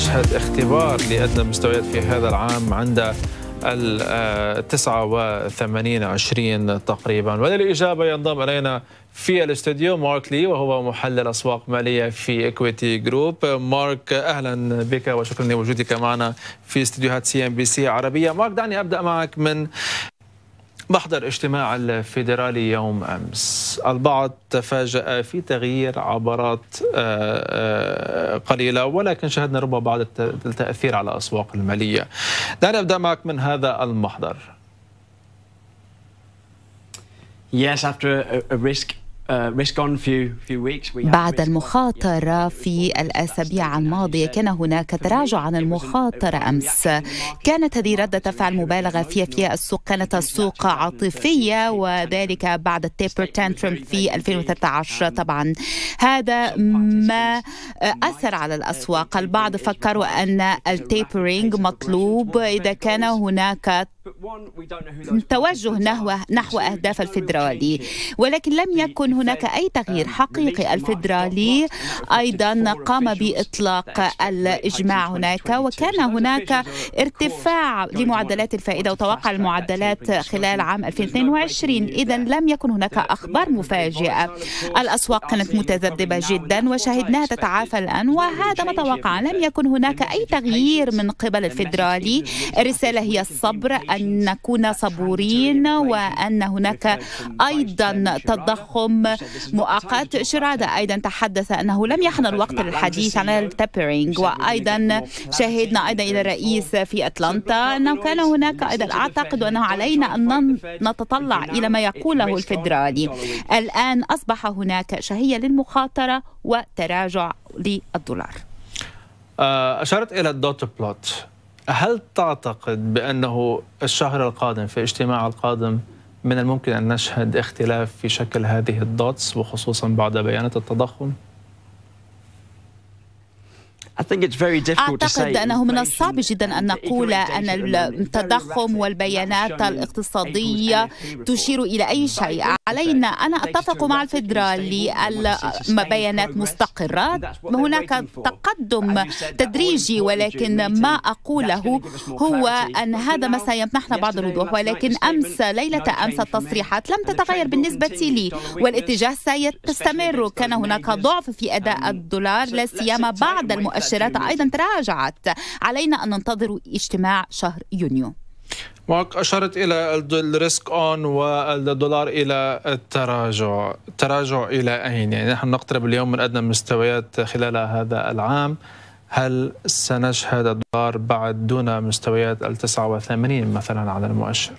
تشهد اختبار لأدنى مستويات في هذا العام عند ال 89 آه، 20 تقريبا وللإجابة ينضم إلينا في الاستوديو مارك لي وهو محلل أسواق مالية في إكويتي جروب مارك أهلا بك وشكرا لوجودك معنا في استديوهات سي ام بي سي عربية مارك دعني أبدأ معك من محضر اجتماع الفيدرالي يوم امس البعض تفاجا في تغيير عبارات آه، آه، قليله ولكن شهدنا ربما بعض التاثير على الاسواق الماليه دعنا نبدا معك من هذا المحضر Yes, after a risk آه، بعد المخاطرة في الأسابيع الماضية كان هناك تراجع عن المخاطرة أمس كانت هذه ردة فعل مبالغة فيها في السوق كانت السوق عاطفية وذلك بعد التيبر تانترم في 2013 طبعا هذا ما أثر على الأسواق البعض فكروا أن التيبرينج مطلوب إذا كان هناك توجه نحو نحو اهداف الفيدرالي ولكن لم يكن هناك اي تغيير حقيقي الفيدرالي ايضا قام باطلاق الاجماع هناك وكان هناك ارتفاع لمعدلات الفائده وتوقع المعدلات خلال عام 2022 اذا لم يكن هناك اخبار مفاجئه الاسواق كانت متذبذبه جدا وشاهدناها تتعافى الان وهذا ما توقع لم يكن هناك اي تغيير من قبل الفيدرالي الرساله هي الصبر أن نكون صبورين وأن هناك أيضا تضخم مؤقت شرادة أيضا تحدث أنه لم يحن الوقت للحديث عن التابيرينج وأيضا شاهدنا أيضا إلى الرئيس في أتلانتا أنه كان هناك أيضا أعتقد أنه علينا أن نتطلع إلى ما يقوله الفيدرالي الآن أصبح هناك شهية للمخاطرة وتراجع للدولار أشارت إلى الدوت بلوت هل تعتقد بأنه الشهر القادم في اجتماع القادم من الممكن أن نشهد اختلاف في شكل هذه الدوتس وخصوصا بعد بيانات التضخم؟ أعتقد أنه من الصعب جدا أن نقول أن التضخم والبيانات الاقتصادية تشير إلى أي شيء علينا أنا أتفق مع الفيدرالي البيانات مستقرة هناك تقدم تدريجي ولكن ما أقوله هو أن هذا ما سيمنحنا بعض الوضوح ولكن أمس ليلة أمس التصريحات لم تتغير بالنسبة لي والاتجاه سيستمر كان هناك ضعف في أداء الدولار لا سيما بعد المؤشرات الصادرات أيضا تراجعت علينا أن ننتظر اجتماع شهر يونيو اشارت إلى الريسك أون والدولار إلى التراجع التراجع إلى أين؟ يعني نحن نقترب اليوم من أدنى المستويات خلال هذا العام هل سنشهد الدولار بعد دون مستويات ال 89 مثلا على المؤشر؟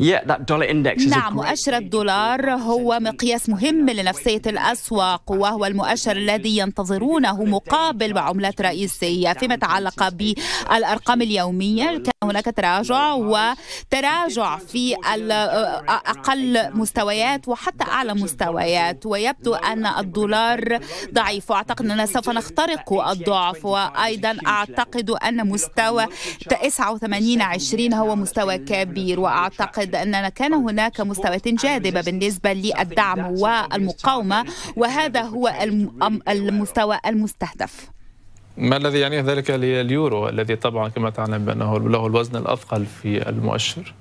نعم مؤشر الدولار هو مقياس مهم لنفسية الأسواق وهو المؤشر الذي ينتظرونه مقابل وعملات رئيسية فيما يتعلق بالأرقام اليومية هناك تراجع وتراجع في أقل مستويات وحتى أعلى مستويات ويبدو أن الدولار ضعيف وأعتقد أننا سوف نخترق الضعف وأيضا أعتقد أن مستوى 89 20 هو مستوى كبير وأعتقد أننا كان هناك مستويات جاذبة بالنسبة للدعم والمقاومة وهذا هو المستوى المستهدف ما الذي يعنيه ذلك لليورو الذي طبعا كما تعلم بأنه له الوزن الأثقل في المؤشر؟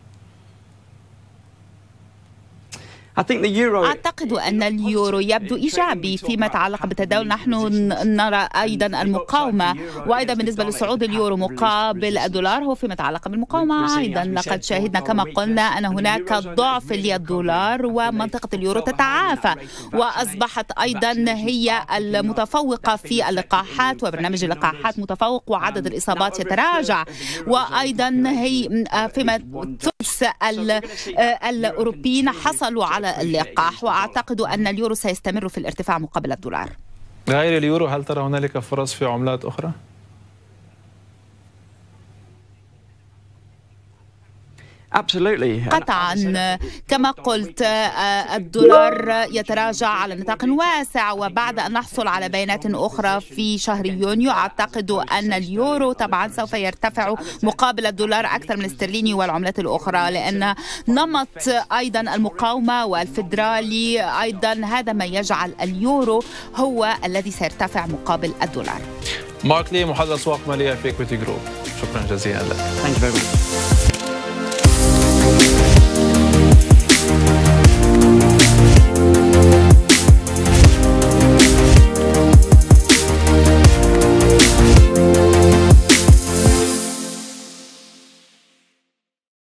أعتقد أن اليورو يبدو إيجابي فيما يتعلق بالتداول نحن نرى أيضا المقاومة وأيضا بالنسبة لصعود اليورو مقابل الدولار هو فيما يتعلق بالمقاومة أيضا لقد شاهدنا كما قلنا أن هناك ضعف للدولار ومنطقة اليورو تتعافى وأصبحت أيضا هي المتفوقة في اللقاحات وبرنامج اللقاحات متفوق وعدد الإصابات يتراجع وأيضا هي فيما رؤوس آه، الأوروبيين حصلوا على اللقاح وأعتقد أن اليورو سيستمر في الارتفاع مقابل الدولار غير اليورو هل ترى هنالك فرص في عملات أخرى؟ قطعا كما قلت آه، الدولار يتراجع على نطاق واسع وبعد أن نحصل على بيانات أخرى في شهر يونيو أعتقد أن اليورو طبعا سوف يرتفع مقابل الدولار أكثر من الاسترليني والعملات الأخرى لأن نمط أيضا المقاومة والفدرالي أيضا هذا ما يجعل اليورو هو الذي سيرتفع مقابل الدولار مارك لي محلل اسواق ماليه في اكويتي جروب شكرا جزيلا لك